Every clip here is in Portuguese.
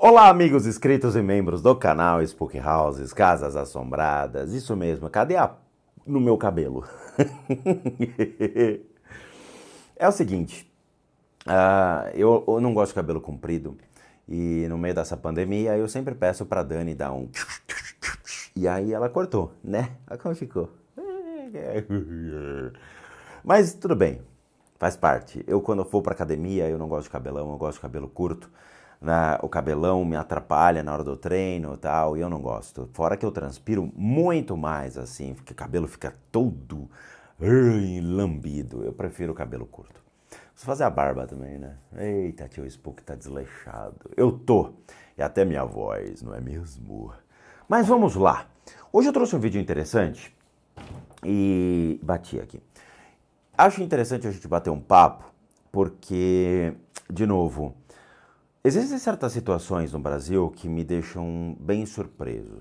Olá, amigos inscritos e membros do canal Spook Houses, Casas Assombradas. Isso mesmo, cadê a. no meu cabelo? é o seguinte, uh, eu, eu, não gosto de cabelo comprido e no meio dessa pandemia eu sempre peço pra Dani dar um. E aí ela cortou, né? Olha como ficou. Mas tudo bem, faz parte. Eu, quando for pra academia, eu não gosto de cabelão, eu gosto de cabelo curto né, o cabelão me atrapalha na hora do treino e tal, e eu não gosto. Fora que eu transpiro muito mais, assim, porque o cabelo fica todo uh, lambido. Eu prefiro o cabelo curto. Preciso fazer a barba também, né? Eita, tio Spook tá desleixado. Eu tô. E até minha voz, não é mesmo? Mas vamos lá. Hoje eu trouxe um vídeo interessante e bati aqui. Acho interessante a gente bater um papo, porque, de novo, Existem certas situações no Brasil que me deixam bem surpreso.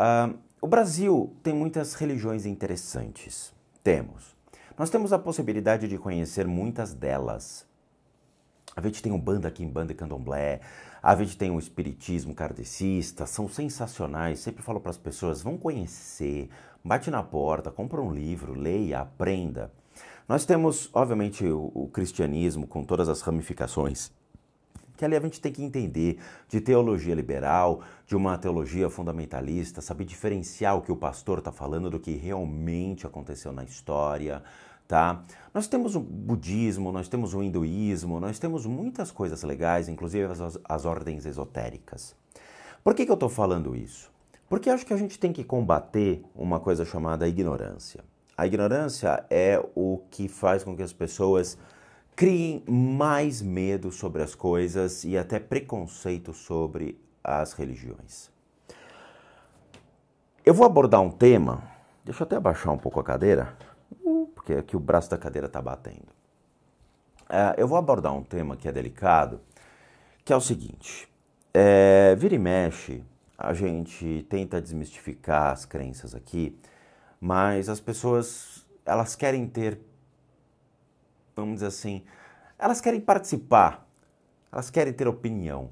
Uh, o Brasil tem muitas religiões interessantes. Temos. Nós temos a possibilidade de conhecer muitas delas. A gente tem um banda aqui em banda e candomblé, a gente tem o um espiritismo kardecista, são sensacionais. Sempre falo para as pessoas, vão conhecer, bate na porta, compra um livro, leia, aprenda. Nós temos, obviamente, o, o cristianismo com todas as ramificações que ali a gente tem que entender de teologia liberal, de uma teologia fundamentalista, saber diferenciar o que o pastor está falando do que realmente aconteceu na história, tá? Nós temos o budismo, nós temos o hinduísmo, nós temos muitas coisas legais, inclusive as, as ordens esotéricas. Por que, que eu estou falando isso? Porque acho que a gente tem que combater uma coisa chamada ignorância. A ignorância é o que faz com que as pessoas criem mais medo sobre as coisas e até preconceito sobre as religiões. Eu vou abordar um tema, deixa eu até abaixar um pouco a cadeira, uh, porque aqui o braço da cadeira está batendo. É, eu vou abordar um tema que é delicado, que é o seguinte: é, vira e mexe, a gente tenta desmistificar as crenças aqui, mas as pessoas elas querem ter vamos dizer assim, elas querem participar, elas querem ter opinião.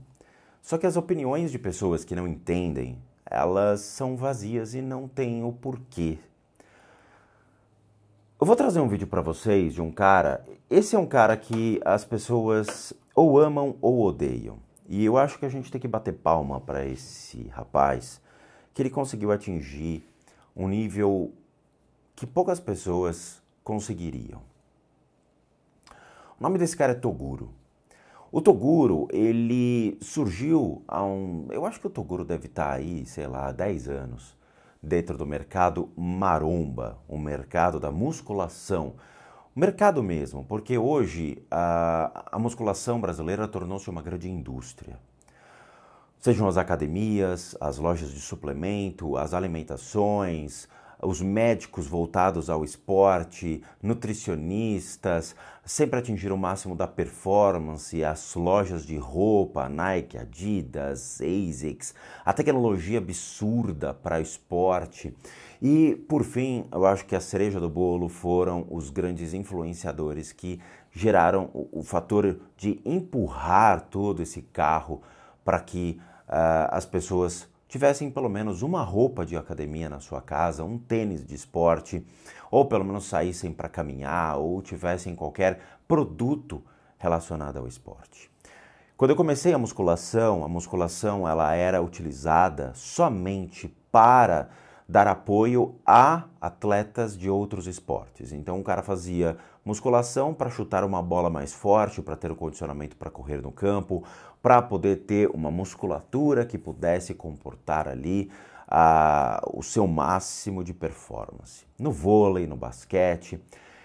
Só que as opiniões de pessoas que não entendem, elas são vazias e não têm o porquê. Eu vou trazer um vídeo para vocês de um cara. Esse é um cara que as pessoas ou amam ou odeiam. E eu acho que a gente tem que bater palma para esse rapaz, que ele conseguiu atingir um nível que poucas pessoas conseguiriam. O nome desse cara é Toguro. O Toguro, ele surgiu há um. Eu acho que o Toguro deve estar tá aí, sei lá, há 10 anos, dentro do mercado maromba, o mercado da musculação. O mercado mesmo, porque hoje a, a musculação brasileira tornou-se uma grande indústria. Sejam as academias, as lojas de suplemento, as alimentações, os médicos voltados ao esporte, nutricionistas, sempre atingiram o máximo da performance, as lojas de roupa, Nike, Adidas, ASICS, a tecnologia absurda para esporte. E, por fim, eu acho que a cereja do bolo foram os grandes influenciadores que geraram o, o fator de empurrar todo esse carro para que uh, as pessoas tivessem pelo menos uma roupa de academia na sua casa, um tênis de esporte, ou pelo menos saíssem para caminhar, ou tivessem qualquer produto relacionado ao esporte. Quando eu comecei a musculação, a musculação ela era utilizada somente para dar apoio a atletas de outros esportes. Então o cara fazia musculação para chutar uma bola mais forte, para ter o um condicionamento para correr no campo, para poder ter uma musculatura que pudesse comportar ali o seu máximo de performance. No vôlei, no basquete.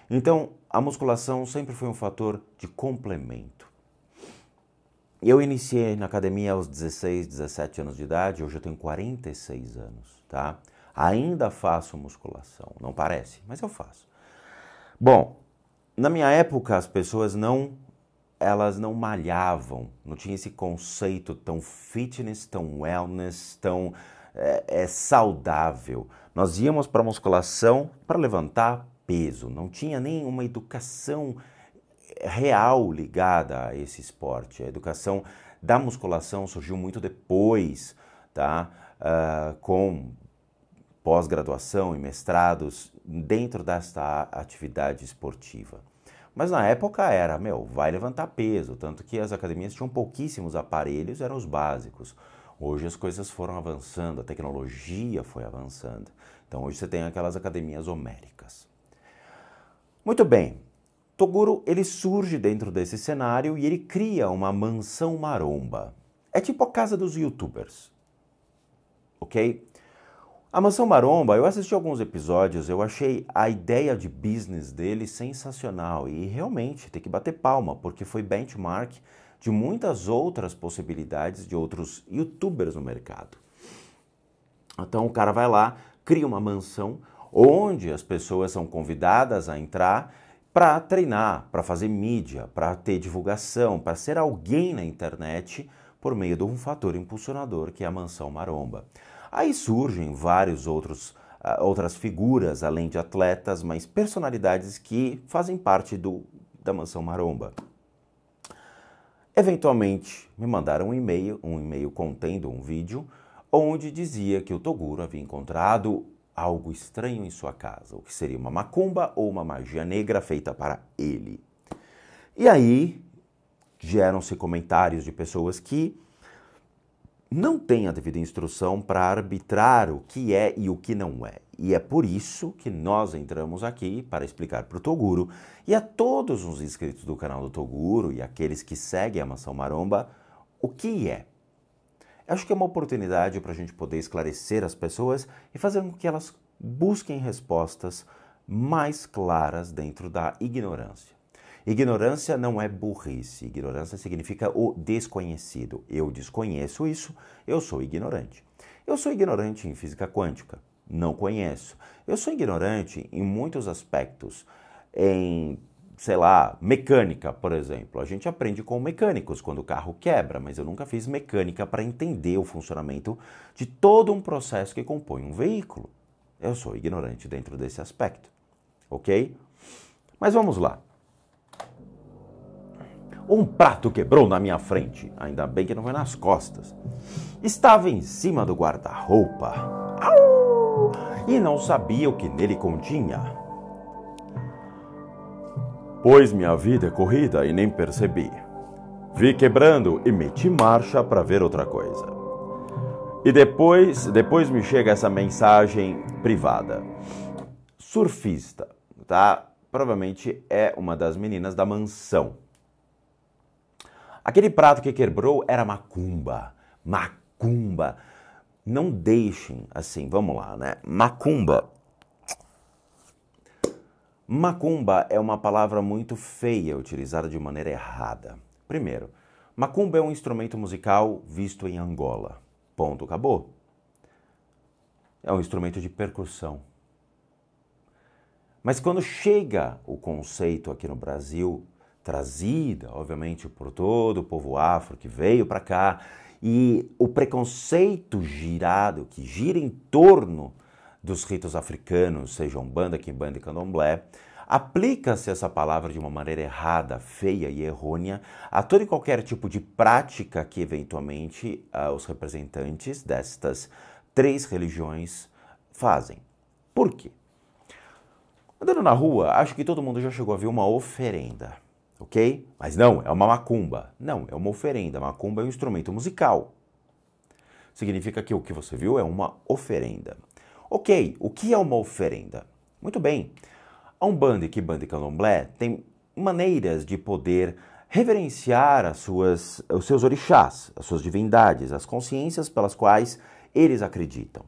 Então a musculação sempre foi um fator de complemento. Eu iniciei na academia aos 16, 17 anos de idade, hoje eu tenho 46 anos, tá? Ainda faço musculação, não parece, mas eu faço. Bom, na minha época as pessoas não elas não malhavam, não tinha esse conceito tão fitness, tão wellness, tão é, é saudável. Nós íamos para musculação para levantar peso, não tinha nenhuma educação real ligada a esse esporte. A educação da musculação surgiu muito depois, tá? Uh, com pós-graduação e mestrados dentro desta atividade esportiva. Mas na época era, meu, vai levantar peso, tanto que as academias tinham pouquíssimos aparelhos, eram os básicos. Hoje as coisas foram avançando, a tecnologia foi avançando. Então hoje você tem aquelas academias homéricas. Muito bem. Toguro, ele surge dentro desse cenário e ele cria uma mansão maromba. É tipo a casa dos youtubers. OK? A Mansão Maromba, eu assisti alguns episódios, eu achei a ideia de business dele sensacional e realmente tem que bater palma, porque foi benchmark de muitas outras possibilidades de outros youtubers no mercado. Então o cara vai lá, cria uma mansão onde as pessoas são convidadas a entrar para treinar, para fazer mídia, para ter divulgação, para ser alguém na internet por meio de um fator impulsionador que é a mansão maromba. Aí surgem vários outros ah, outras figuras além de atletas, mas personalidades que fazem parte do da mansão Maromba. Eventualmente me mandaram um e-mail, um e-mail contendo um vídeo onde dizia que o Toguro havia encontrado algo estranho em sua casa, o que seria uma macumba ou uma magia negra feita para ele. E aí geram-se comentários de pessoas que não tem a devida instrução para arbitrar o que é e o que não é. E é por isso que nós entramos aqui para explicar para o Toguro e a todos os inscritos do canal do Toguro e aqueles que seguem a Mansão Maromba o que é. Acho que é uma oportunidade para a gente poder esclarecer as pessoas e fazer com que elas busquem respostas mais claras dentro da ignorância. Ignorância não é burrice. Ignorância significa o desconhecido. Eu desconheço isso, eu sou ignorante. Eu sou ignorante em física quântica, não conheço. Eu sou ignorante em muitos aspectos, em sei lá, mecânica, por exemplo. A gente aprende com mecânicos quando o carro quebra, mas eu nunca fiz mecânica para entender o funcionamento de todo um processo que compõe um veículo. Eu sou ignorante dentro desse aspecto, ok? Mas vamos lá. Um prato quebrou na minha frente, ainda bem que não foi nas costas. Estava em cima do guarda-roupa e não sabia o que nele continha. Pois minha vida é corrida e nem percebi. Vi quebrando e meti marcha para ver outra coisa. E depois, depois me chega essa mensagem privada. Surfista, tá? Provavelmente é uma das meninas da mansão. Aquele prato que quebrou era macumba. Macumba. Não deixem assim, vamos lá, né? Macumba. Macumba é uma palavra muito feia utilizada de maneira errada. Primeiro, macumba é um instrumento musical visto em Angola. Ponto, acabou. É um instrumento de percussão. Mas quando chega o conceito aqui no Brasil, trazida, obviamente, por todo o povo afro que veio para cá, e o preconceito girado, que gira em torno dos ritos africanos, seja Umbanda, Quimbanda e Candomblé, aplica-se essa palavra de uma maneira errada, feia e errônea a todo e qualquer tipo de prática que, eventualmente, uh, os representantes destas três religiões fazem. Por quê? Andando na rua, acho que todo mundo já chegou a ver uma oferenda ok? Mas não, é uma macumba. Não, é uma oferenda. Macumba é um instrumento musical. Significa que o que você viu é uma oferenda. Ok, o que é uma oferenda? Muito bem. A Umbanda e Kibanda e Candomblé tem maneiras de poder reverenciar as suas, os seus orixás, as suas divindades, as consciências pelas quais eles acreditam.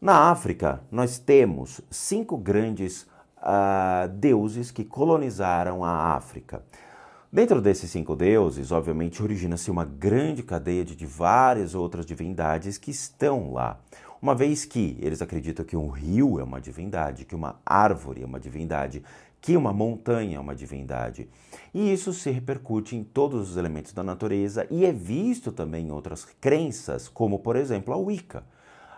Na África, nós temos cinco grandes uh, deuses que colonizaram a África. Dentro desses cinco deuses, obviamente, origina-se uma grande cadeia de, de várias outras divindades que estão lá. Uma vez que eles acreditam que um rio é uma divindade, que uma árvore é uma divindade, que uma montanha é uma divindade. E isso se repercute em todos os elementos da natureza e é visto também em outras crenças, como por exemplo a Wicca,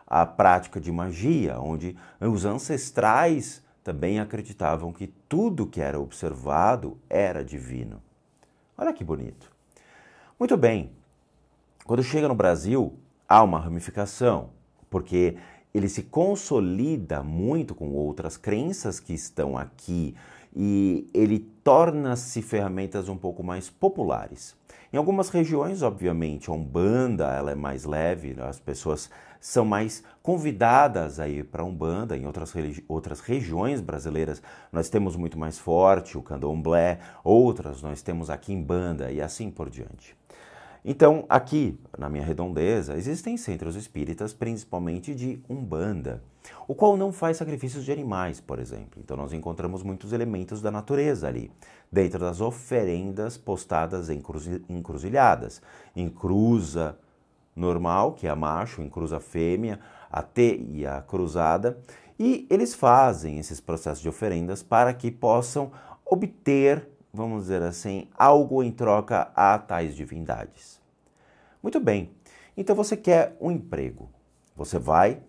a prática de magia, onde os ancestrais também acreditavam que tudo que era observado era divino. Olha que bonito. Muito bem, quando chega no Brasil, há uma ramificação, porque ele se consolida muito com outras crenças que estão aqui e ele torna-se ferramentas um pouco mais populares. Em algumas regiões, obviamente, a Umbanda ela é mais leve, as pessoas são mais convidadas a ir para a Umbanda, em outras, outras regiões brasileiras nós temos muito mais forte o candomblé, outras nós temos aqui em banda e assim por diante. Então, aqui na minha redondeza, existem centros espíritas, principalmente de Umbanda, o qual não faz sacrifícios de animais, por exemplo. Então, nós encontramos muitos elementos da natureza ali, dentro das oferendas postadas em encruzilhadas, em cruza, normal, que é a macho, em cruza fêmea, a T e a cruzada, e eles fazem esses processos de oferendas para que possam obter, vamos dizer assim, algo em troca a tais divindades. Muito bem, então você quer um emprego. Você vai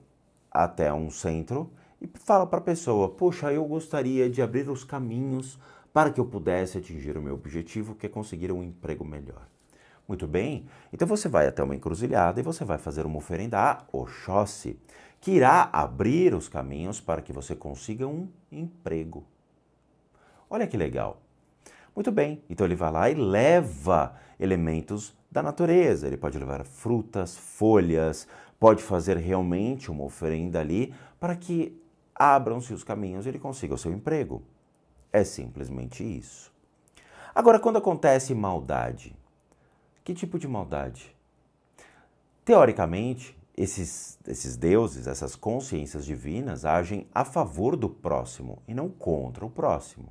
até um centro e fala para a pessoa: Puxa, eu gostaria de abrir os caminhos para que eu pudesse atingir o meu objetivo, que é conseguir um emprego melhor. Muito bem? Então você vai até uma encruzilhada e você vai fazer uma oferenda a Oxóssi, que irá abrir os caminhos para que você consiga um emprego. Olha que legal. Muito bem, então ele vai lá e leva elementos da natureza. Ele pode levar frutas, folhas, pode fazer realmente uma oferenda ali para que abram-se os caminhos e ele consiga o seu emprego. É simplesmente isso. Agora, quando acontece maldade, que tipo de maldade? Teoricamente, esses, esses deuses, essas consciências divinas, agem a favor do próximo e não contra o próximo.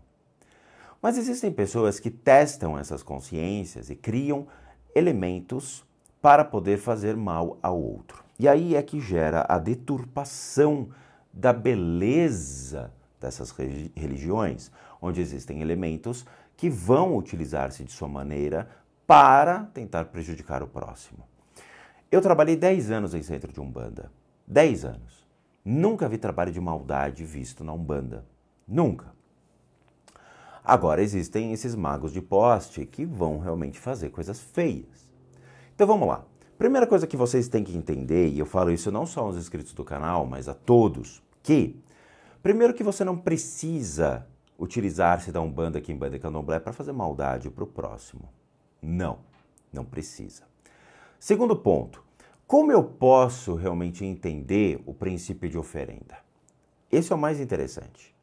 Mas existem pessoas que testam essas consciências e criam elementos para poder fazer mal ao outro. E aí é que gera a deturpação da beleza dessas religiões, onde existem elementos que vão utilizar-se de sua maneira para tentar prejudicar o próximo. Eu trabalhei 10 anos em centro de Umbanda. 10 anos. Nunca vi trabalho de maldade visto na Umbanda. Nunca. Agora existem esses magos de poste que vão realmente fazer coisas feias. Então vamos lá. Primeira coisa que vocês têm que entender, e eu falo isso não só aos inscritos do canal, mas a todos, que primeiro que você não precisa utilizar-se da Umbanda, Kimbanda e Candomblé para fazer maldade para o próximo. Não, não precisa. Segundo ponto, como eu posso realmente entender o princípio de oferenda? Esse é o mais interessante.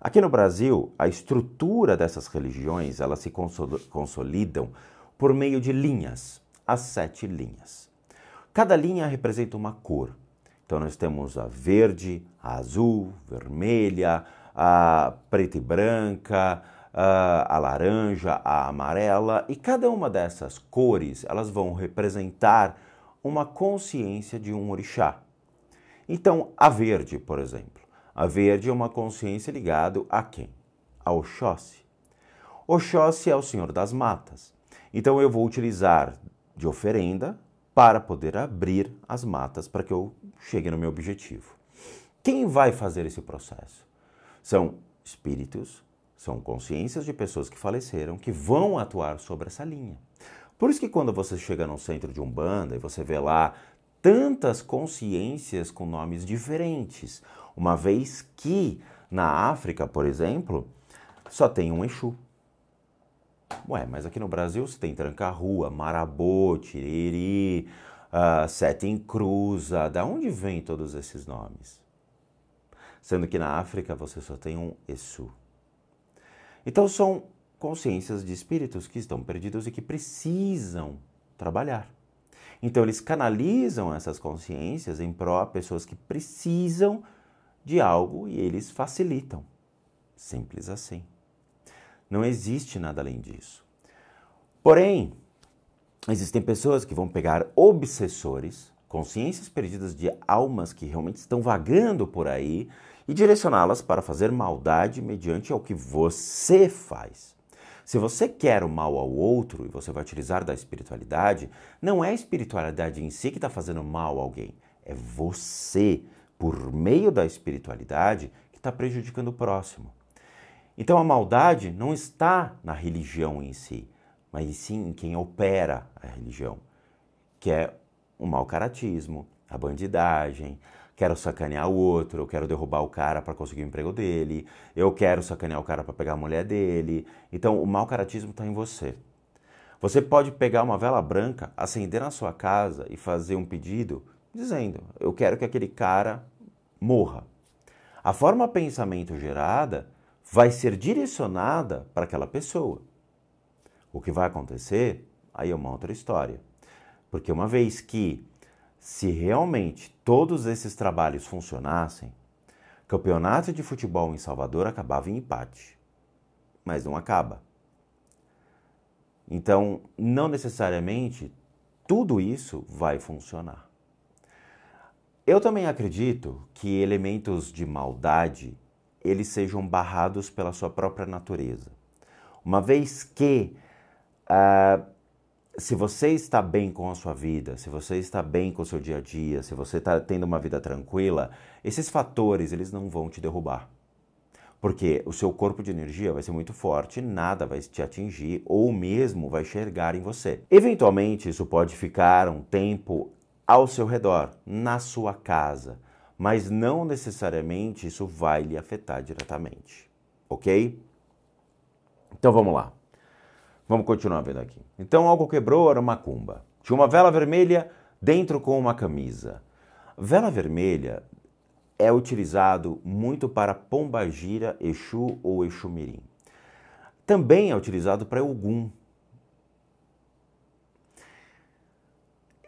Aqui no Brasil, a estrutura dessas religiões, elas se consolidam por meio de linhas, as sete linhas. Cada linha representa uma cor. Então nós temos a verde, a azul, vermelha, a preta e branca, a laranja, a amarela, e cada uma dessas cores elas vão representar uma consciência de um orixá. Então, a verde, por exemplo. A verde é uma consciência ligada a quem? A Oxóssi. Oxóssi é o senhor das matas. Então, eu vou utilizar de oferenda para poder abrir as matas para que eu chegue no meu objetivo. Quem vai fazer esse processo? São espíritos são consciências de pessoas que faleceram que vão atuar sobre essa linha. Por isso que quando você chega no centro de Umbanda e você vê lá tantas consciências com nomes diferentes, uma vez que na África, por exemplo, só tem um Exu. Ué, mas aqui no Brasil você tem Tranca-Rua, Marabô, Tiriri, uh, ah, Sete Cruza. Da onde vêm todos esses nomes? Sendo que na África você só tem um Exu. Então são consciências de espíritos que estão perdidos e que precisam trabalhar. Então eles canalizam essas consciências em pró a pessoas que precisam de algo e eles facilitam. Simples assim. Não existe nada além disso. Porém, existem pessoas que vão pegar obsessores, consciências perdidas de almas que realmente estão vagando por aí e direcioná-las para fazer maldade mediante ao que você faz. Se você quer o mal ao outro e você vai utilizar da espiritualidade, não é a espiritualidade em si que está fazendo mal a alguém, é você, por meio da espiritualidade, que está prejudicando o próximo. Então a maldade não está na religião em si, mas sim em quem opera a religião, que é o mau caratismo, a bandidagem, quero sacanear o outro, eu quero derrubar o cara para conseguir o emprego dele, eu quero sacanear o cara para pegar a mulher dele. Então, o mau caratismo está em você. Você pode pegar uma vela branca, acender na sua casa e fazer um pedido dizendo: Eu quero que aquele cara morra. A forma pensamento gerada vai ser direcionada para aquela pessoa. O que vai acontecer aí é uma outra história. Porque uma vez que se realmente todos esses trabalhos funcionassem, campeonato de futebol em Salvador acabava em empate. Mas não acaba. Então, não necessariamente tudo isso vai funcionar. Eu também acredito que elementos de maldade eles sejam barrados pela sua própria natureza. Uma vez que uh, se você está bem com a sua vida, se você está bem com o seu dia a dia, se você está tendo uma vida tranquila, esses fatores eles não vão te derrubar. Porque o seu corpo de energia vai ser muito forte, nada vai te atingir ou mesmo vai chegar em você. Eventualmente, isso pode ficar um tempo ao seu redor, na sua casa, mas não necessariamente isso vai lhe afetar diretamente, ok? Então vamos lá. Vamos continuar vendo aqui. Então algo quebrou, era uma cumba. Tinha uma vela vermelha dentro com uma camisa. Vela vermelha é utilizado muito para pombagira, Exu ou Exu Mirim. Também é utilizado para Ogum.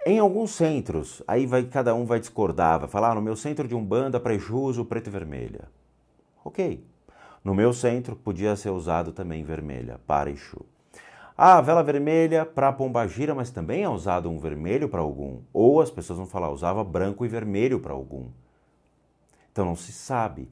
Em alguns centros, aí vai cada um vai discordar, vai falar, ah, no meu centro de Umbanda para Exu uso preto e vermelha. OK. No meu centro podia ser usado também vermelha para Exu. Ah, a vela vermelha para pombagira, mas também é usado um vermelho para algum. Ou as pessoas vão falar, usava branco e vermelho para algum. Então não se sabe.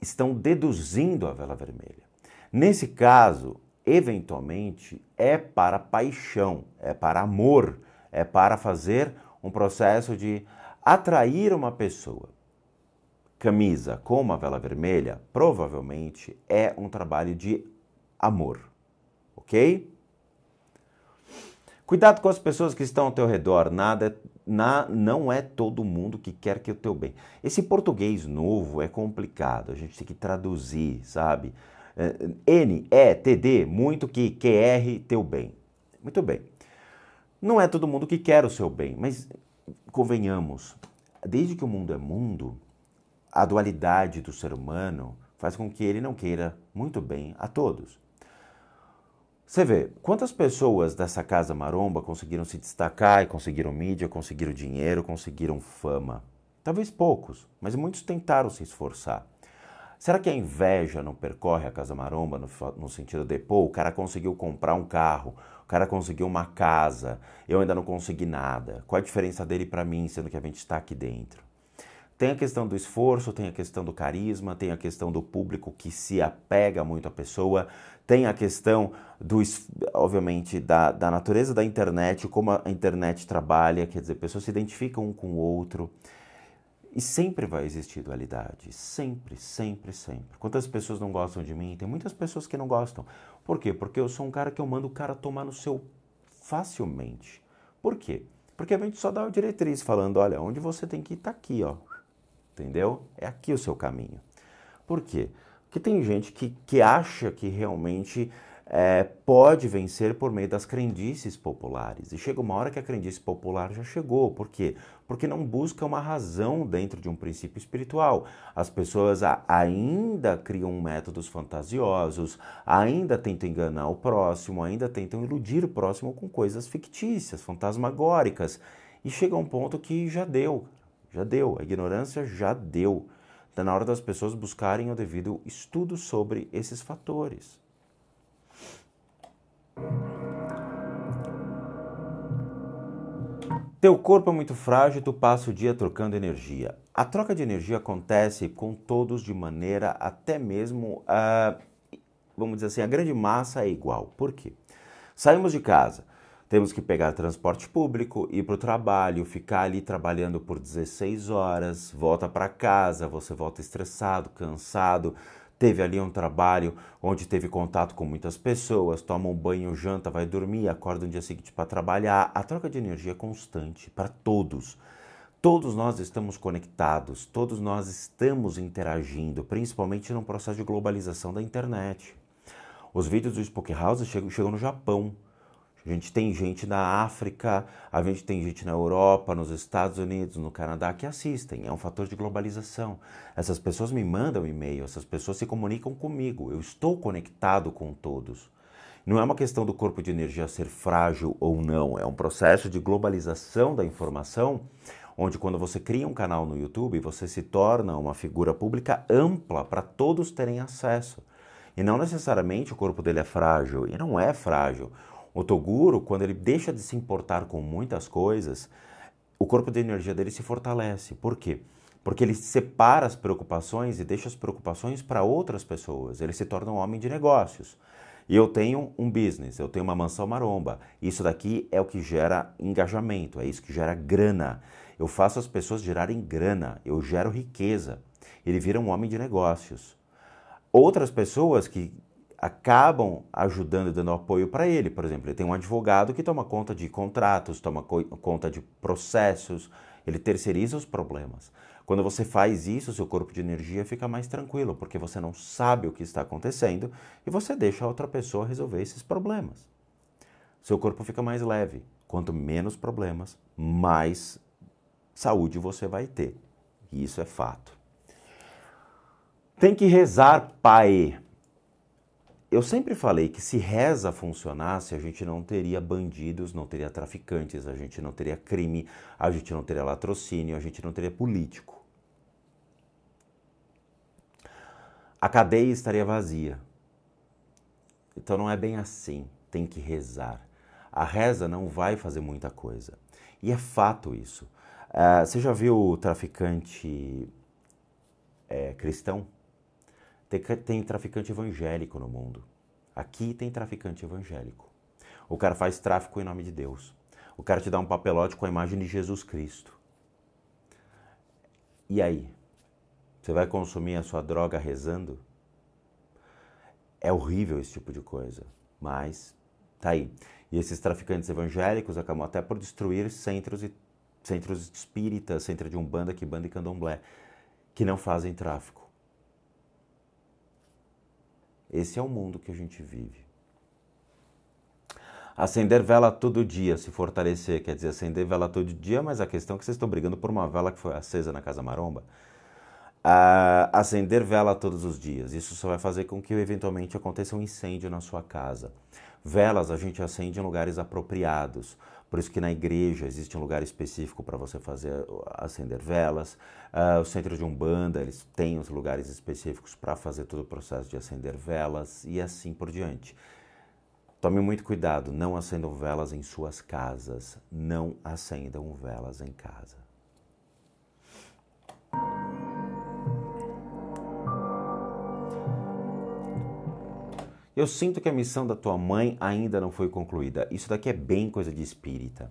Estão deduzindo a vela vermelha. Nesse caso, eventualmente, é para paixão, é para amor, é para fazer um processo de atrair uma pessoa. Camisa com uma vela vermelha provavelmente é um trabalho de amor, ok? Cuidado com as pessoas que estão ao teu redor. Nada, na, não é todo mundo que quer que o teu bem. Esse português novo é complicado. A gente tem que traduzir, sabe? Eh, N, E, T, D, muito que q r teu bem. Muito bem. Não é todo mundo que quer o seu bem, mas convenhamos, desde que o mundo é mundo, a dualidade do ser humano faz com que ele não queira muito bem a todos. Você vê, quantas pessoas dessa casa maromba conseguiram se destacar e conseguiram mídia, conseguiram dinheiro, conseguiram fama? Talvez poucos, mas muitos tentaram se esforçar. Será que a inveja não percorre a casa maromba no, no sentido de, pô, o cara conseguiu comprar um carro, o cara conseguiu uma casa, eu ainda não consegui nada. Qual a diferença dele para mim, sendo que a gente está aqui dentro? Tem a questão do esforço, tem a questão do carisma, tem a questão do público que se apega muito à pessoa, tem a questão do, obviamente, da, da natureza da internet, como a internet trabalha, quer dizer, pessoas se identificam um com o outro. E sempre vai existir dualidade, sempre, sempre, sempre. Quantas pessoas não gostam de mim? Tem muitas pessoas que não gostam. Por quê? Porque eu sou um cara que eu mando o cara tomar no seu facilmente. Por quê? Porque a gente só dá uma diretriz falando, olha, onde você tem que ir tá aqui, ó entendeu? É aqui o seu caminho. Por quê? Porque tem gente que, que acha que realmente é, pode vencer por meio das crendices populares. E chega uma hora que a crendice popular já chegou. Por quê? Porque não busca uma razão dentro de um princípio espiritual. As pessoas ainda criam métodos fantasiosos, ainda tentam enganar o próximo, ainda tentam iludir o próximo com coisas fictícias, fantasmagóricas. E chega um ponto que já deu já deu, a ignorância já deu. Está na hora das pessoas buscarem o devido estudo sobre esses fatores. Teu corpo é muito frágil, tu passa o dia trocando energia. A troca de energia acontece com todos de maneira até mesmo, uh, vamos dizer assim, a grande massa é igual. Por quê? Saímos de casa, temos que pegar transporte público, ir para o trabalho, ficar ali trabalhando por 16 horas, volta para casa, você volta estressado, cansado, teve ali um trabalho onde teve contato com muitas pessoas, toma um banho, janta, vai dormir, acorda no dia seguinte para trabalhar. A troca de energia é constante para todos. Todos nós estamos conectados, todos nós estamos interagindo, principalmente num processo de globalização da internet. Os vídeos do Spook House chegam no Japão. A gente tem gente na África, a gente tem gente na Europa, nos Estados Unidos, no Canadá que assistem. É um fator de globalização. Essas pessoas me mandam e-mail, essas pessoas se comunicam comigo. Eu estou conectado com todos. Não é uma questão do corpo de energia ser frágil ou não, é um processo de globalização da informação, onde quando você cria um canal no YouTube, você se torna uma figura pública ampla para todos terem acesso. E não necessariamente o corpo dele é frágil, e não é frágil. O Toguro, quando ele deixa de se importar com muitas coisas, o corpo de energia dele se fortalece. Por quê? Porque ele separa as preocupações e deixa as preocupações para outras pessoas. Ele se torna um homem de negócios. E eu tenho um business, eu tenho uma mansão maromba. Isso daqui é o que gera engajamento, é isso que gera grana. Eu faço as pessoas gerarem grana, eu gero riqueza. Ele vira um homem de negócios. Outras pessoas que acabam ajudando e dando apoio para ele. Por exemplo, ele tem um advogado que toma conta de contratos, toma co conta de processos, ele terceiriza os problemas. Quando você faz isso, seu corpo de energia fica mais tranquilo, porque você não sabe o que está acontecendo e você deixa a outra pessoa resolver esses problemas. Seu corpo fica mais leve. Quanto menos problemas, mais saúde você vai ter. E isso é fato. Tem que rezar, pai. Eu sempre falei que se reza funcionasse, a gente não teria bandidos, não teria traficantes, a gente não teria crime, a gente não teria latrocínio, a gente não teria político. A cadeia estaria vazia. Então não é bem assim, tem que rezar. A reza não vai fazer muita coisa. E é fato isso. Uh, você já viu o traficante é, cristão? Tem, tem traficante evangélico no mundo. Aqui tem traficante evangélico. O cara faz tráfico em nome de Deus. O cara te dá um papelote com a imagem de Jesus Cristo. E aí? Você vai consumir a sua droga rezando? É horrível esse tipo de coisa, mas tá aí. E esses traficantes evangélicos acabam até por destruir centros, e, centros espíritas, centro de umbanda, quibanda e candomblé, que não fazem tráfico. Esse é o mundo que a gente vive. Acender vela todo dia, se fortalecer, quer dizer, acender vela todo dia, mas a questão é que vocês estão brigando por uma vela que foi acesa na Casa Maromba. Ah, acender vela todos os dias, isso só vai fazer com que eventualmente aconteça um incêndio na sua casa. Velas a gente acende em lugares apropriados. Por isso que na igreja existe um lugar específico para você fazer acender velas. Uh, o centro de umbanda eles têm os lugares específicos para fazer todo o processo de acender velas e assim por diante. Tome muito cuidado, não acendam velas em suas casas, não acendam velas em casa. Eu sinto que a missão da tua mãe ainda não foi concluída. Isso daqui é bem coisa de espírita.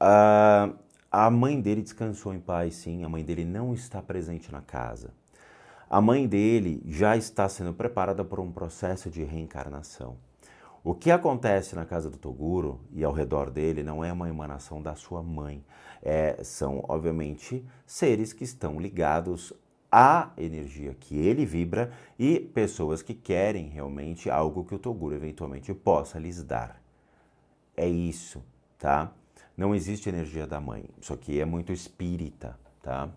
Uh, a mãe dele descansou em paz, sim. A mãe dele não está presente na casa. A mãe dele já está sendo preparada por um processo de reencarnação. O que acontece na casa do Toguro e ao redor dele não é uma emanação da sua mãe. É, são, obviamente, seres que estão ligados a energia que ele vibra e pessoas que querem realmente algo que o Toguro eventualmente possa lhes dar. É isso, tá? Não existe energia da mãe. Isso aqui é muito espírita, tá?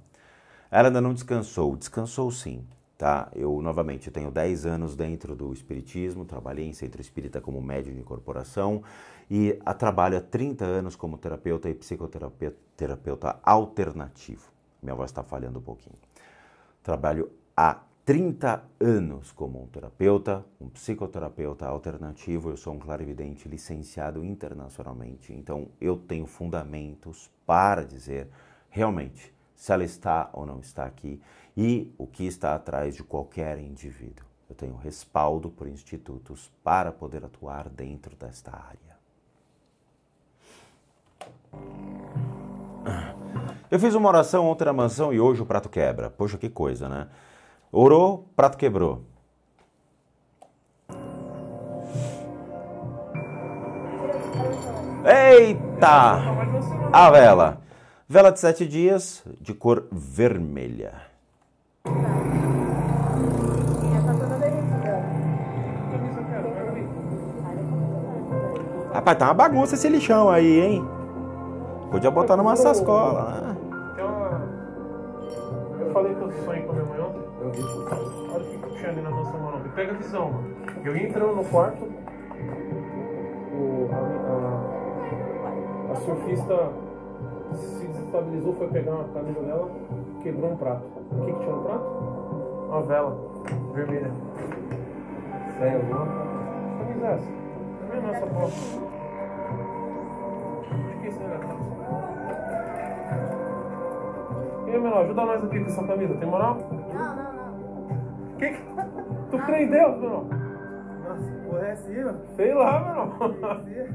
Ela ainda não descansou. Descansou sim, tá? Eu, novamente, eu tenho 10 anos dentro do espiritismo, trabalhei em centro espírita como médium de corporação e a trabalho há 30 anos como terapeuta e psicoterapeuta alternativo. Minha voz está falhando um pouquinho. Trabalho há 30 anos como um terapeuta, um psicoterapeuta alternativo. Eu sou um clarividente licenciado internacionalmente, então eu tenho fundamentos para dizer realmente se ela está ou não está aqui e o que está atrás de qualquer indivíduo. Eu tenho respaldo por institutos para poder atuar dentro desta área. Eu fiz uma oração ontem na mansão e hoje o prato quebra. Poxa, que coisa, né? Orou, prato quebrou. Eita! A vela. Vela de sete dias, de cor vermelha. Rapaz, tá uma bagunça esse lixão aí, hein? Podia botar numa sacola, né? o sonho com a minha mãe ontem? Eu vi Olha o que tinha ali na nossa mão. pega a visão, mano. Eu ia entrando no quarto, o, a, a, a, surfista se desestabilizou, foi pegar uma camisa dela, quebrou um prato. O que, que tinha no prato? Uma vela vermelha. Sério, alguma? é essa. Não é nossa porta. Onde que esse negócio? E aí, menor, ajuda nós aqui com essa camisa, tem moral? Não, não, não. Que que... Tu prendeu crê em Deus, menor? Nossa, porra é assim, mano? Sei lá, menor. É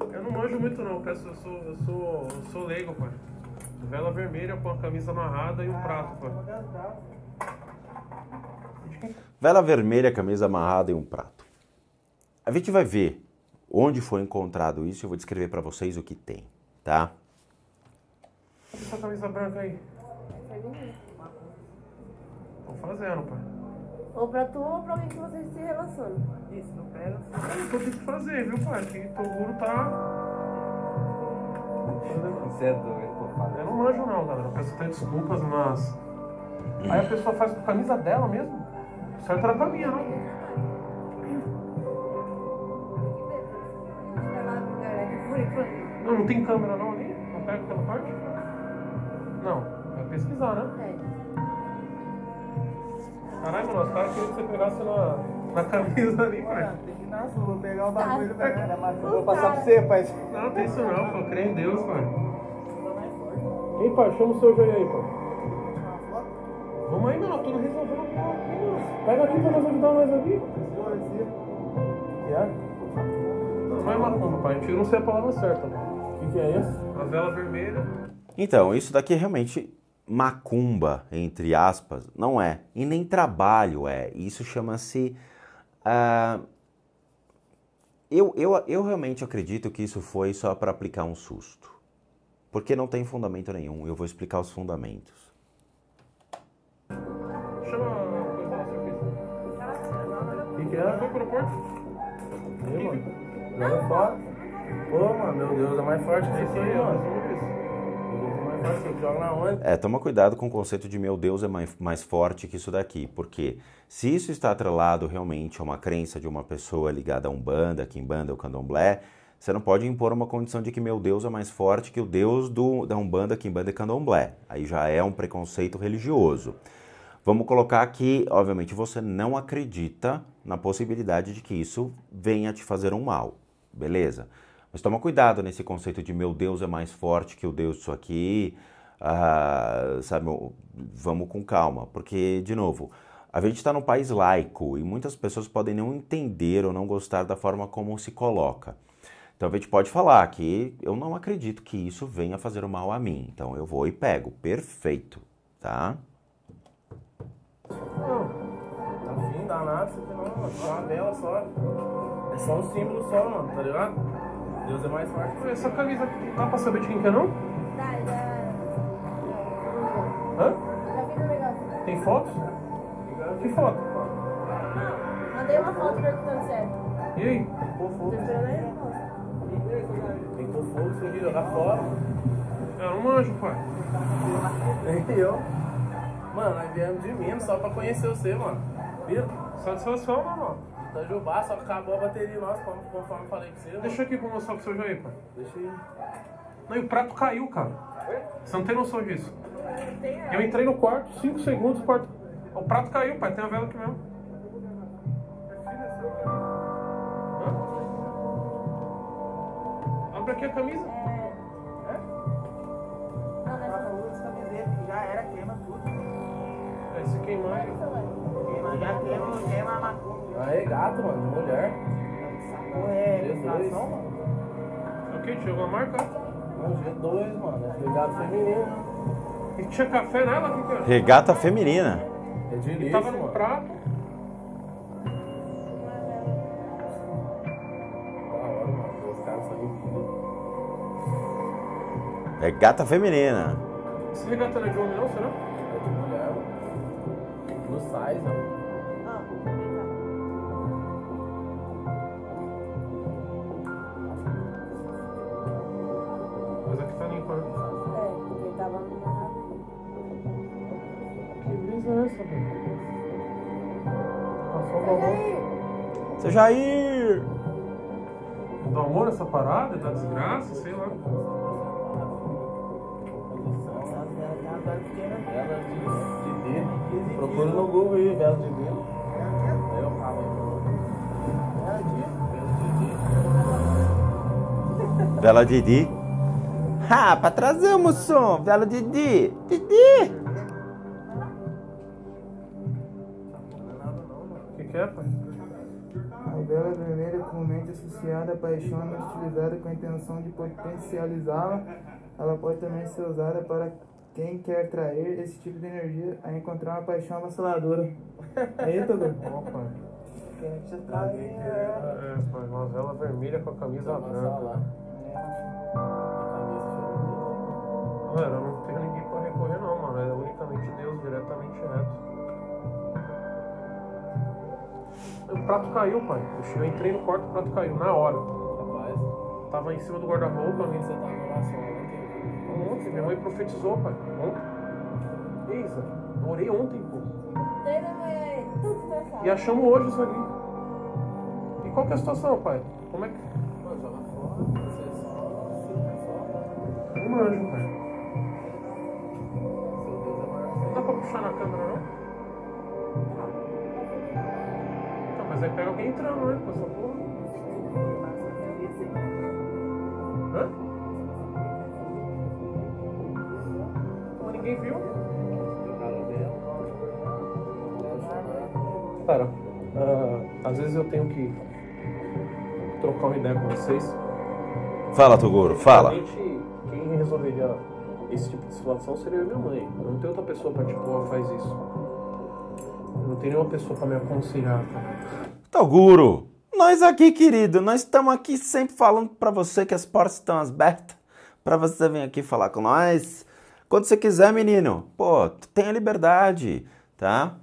eu não manjo muito não, peço, eu sou, eu sou, eu sou leigo, pai. Vela vermelha com a camisa amarrada e um ah, prato, pai. Vela vermelha, camisa amarrada e um prato. A gente vai ver onde foi encontrado isso e eu vou descrever para vocês o que tem, tá? Olha essa camisa branca aí. Tô fazendo, pai. Ou pra tu ou pra alguém que vocês se relacionando. Isso, não pega. Eu tenho que fazer, viu, pai? Que Toguro tá. Você é doido, pô. Eu não manjo, não, galera. Eu peço até desculpas, mas. Aí a pessoa faz com a camisa dela mesmo. Certo era com a minha, Não, não tem câmera não ali? Não pega aquela parte? Não, vai pesquisar, né? É. Caralho, mano, os caras queriam que você pegasse na, na camisa ali, pai. Tem que ir na sua, vou pegar o bagulho, tá. velho. Vou passar pra você, pai. Não, tem isso não, pô. Creio em Deus, pai. Ei, pai, chama o seu joelho aí, pai. Vamos aí, mano, Tô resolvendo aqui, mano. Pega aqui pra nós ajudar nós aqui. é? Não é macumba, pai. A gente não sei a palavra certa, mano. O que, que é isso? A vela vermelha. Então, isso daqui é realmente macumba, entre aspas, não é. E nem trabalho é. Isso chama-se. Uh, eu, eu, eu realmente acredito que isso foi só para aplicar um susto. Porque não tem fundamento nenhum. Eu vou explicar os fundamentos. o que é? Não, é fora. Pô, mano, meu Deus, é mais forte que isso aí, mano. É é, toma cuidado com o conceito de meu Deus é mais, mais forte que isso daqui, porque se isso está atrelado realmente a uma crença de uma pessoa ligada a Umbanda, Kimbanda ou Candomblé, você não pode impor uma condição de que meu Deus é mais forte que o Deus do, da Umbanda, Kimbanda e Candomblé. Aí já é um preconceito religioso. Vamos colocar que, obviamente, você não acredita na possibilidade de que isso venha te fazer um mal, beleza? Mas toma cuidado nesse conceito de meu Deus é mais forte que o Deus disso aqui, ah, sabe? Vamos com calma, porque, de novo, a gente está num país laico e muitas pessoas podem não entender ou não gostar da forma como se coloca. Então a gente pode falar que eu não acredito que isso venha fazer mal a mim, então eu vou e pego, perfeito, tá? Hum, tá fim, danado, você tem uma, uma dela só. É só um símbolo só, mano, tá ligado? Deus é mais forte. Pô, essa camisa aqui, dá pra saber de quem que é não? Dá, já. Hã? Já Tem fotos? Que foto? mandei uma foto perguntando sério. E aí? Pô, fogo. Tem que pôr fogo, você vira lá fora. Eu não manjo, pai. E eu. Mano, nós viemos de Minas só pra conhecer você, mano. Viu? Satisfação, meu irmão. Itajubá, só que acabou a bateria nossa, conforme eu falei pra você. Deixa aqui pra mostrar pro seu Jair, pai. Deixa aí. Não, e o prato caiu, cara. Você não tem noção disso. Eu é. entrei no quarto, 5 segundos, o, quarto... o prato caiu, pai. Tem a vela aqui mesmo. Hã? Abre aqui a camisa. É. É? Não, nessa última camiseta já era, queima tudo. Aí é, se queimar. Já queima, queima a macumba. Aí, gato, mano, de mulher. Ué, G2. O que? Chegou a marca? Não, G2, mano. É regata feminina. E tinha café nela? Que que Regata feminina. É de lixo, Tava no mano. prato. É gata feminina. Esse regata não é de homem não, será? É de mulher, mano. No size, mano. Seu Jair! Seu Jair! Do amor essa parada? Da desgraça? Sei lá. Velas de dedo. Procura no Google aí, velas de dedo. Eu falo. Vela de Vela de dedo. Ah, pra trazer, moção. Vela Didi. Didi. normalmente associada à paixão é utilizada com a intenção de potencializá-la, ela pode também ser usada para quem quer atrair esse tipo de energia a encontrar uma paixão avassaladora. Eita, é Dudu. pai? Quem te atrai é... uma vela vermelha com a camisa branca. Lá. É. Camisa vermelha. Galera, não tem o prato caiu, pai. Eu entrei no quarto, o prato caiu na hora. Rapaz. Tava em cima do guarda-roupa. Alguém você tava lá só ontem? Ontem, minha mãe profetizou, pai. Ontem. Isa, orei ontem, pô. E achamos hoje isso aqui. E qual que é a situação, pai? Como é que. Pô, joga fora, você é só. pai. É não dá pra puxar na câmera, não? você pega alguém entrando, né? Com essa porra. Hã? Como ninguém viu? Cara, uh, às vezes eu tenho que trocar uma ideia com vocês. Fala, Toguro, fala. Quem resolveria esse tipo de situação seria a minha mãe. Não tem outra pessoa pra tipo, faz isso tem nenhuma pessoa para me aconselhar, tá? Toguro, nós aqui, querido, nós estamos aqui sempre falando para você que as portas estão abertas para você vir aqui falar com nós. Quando você quiser, menino. Pô, tenha liberdade, tá?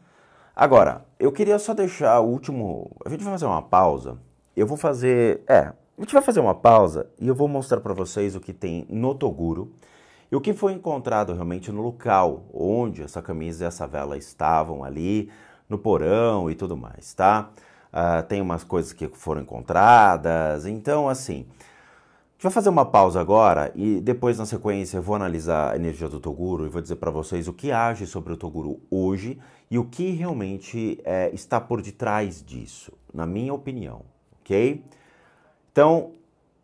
Agora, eu queria só deixar o último. A gente vai fazer uma pausa. Eu vou fazer. É, a gente vai fazer uma pausa e eu vou mostrar para vocês o que tem no Toguro e o que foi encontrado realmente no local onde essa camisa e essa vela estavam ali no porão e tudo mais, tá? Uh, tem umas coisas que foram encontradas, então assim. A gente vai fazer uma pausa agora e depois, na sequência, eu vou analisar a energia do Toguro e vou dizer para vocês o que age sobre o Toguro hoje e o que realmente é, está por detrás disso, na minha opinião, ok? Então,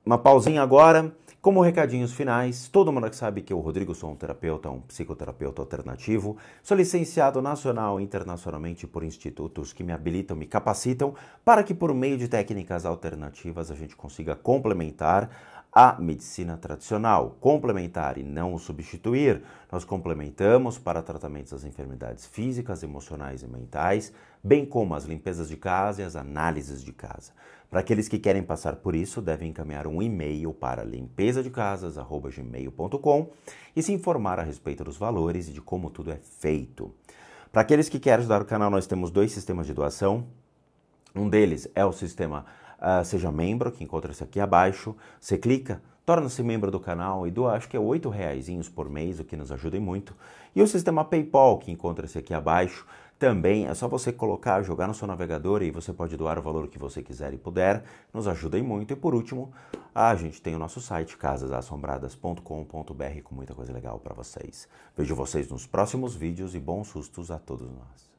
uma pausinha agora. Como recadinhos finais, todo mundo que sabe que eu, Rodrigo, sou um terapeuta, um psicoterapeuta alternativo, sou licenciado nacional e internacionalmente por institutos que me habilitam, me capacitam para que por meio de técnicas alternativas a gente consiga complementar a medicina tradicional, complementar e não substituir. Nós complementamos para tratamentos das enfermidades físicas, emocionais e mentais, bem como as limpezas de casa e as análises de casa. Para aqueles que querem passar por isso, devem encaminhar um e-mail para limpeza de gmail.com e se informar a respeito dos valores e de como tudo é feito. Para aqueles que querem ajudar o canal, nós temos dois sistemas de doação. Um deles é o sistema uh, seja membro, que encontra-se aqui abaixo. Você clica, torna-se membro do canal e doa, acho que é R$ reais por mês, o que nos ajuda muito. E o sistema PayPal, que encontra-se aqui abaixo. Também é só você colocar, jogar no seu navegador e você pode doar o valor que você quiser e puder, nos ajuda muito. E por último, a gente tem o nosso site casasassombradas.com.br com muita coisa legal para vocês. Vejo vocês nos próximos vídeos e bons sustos a todos nós.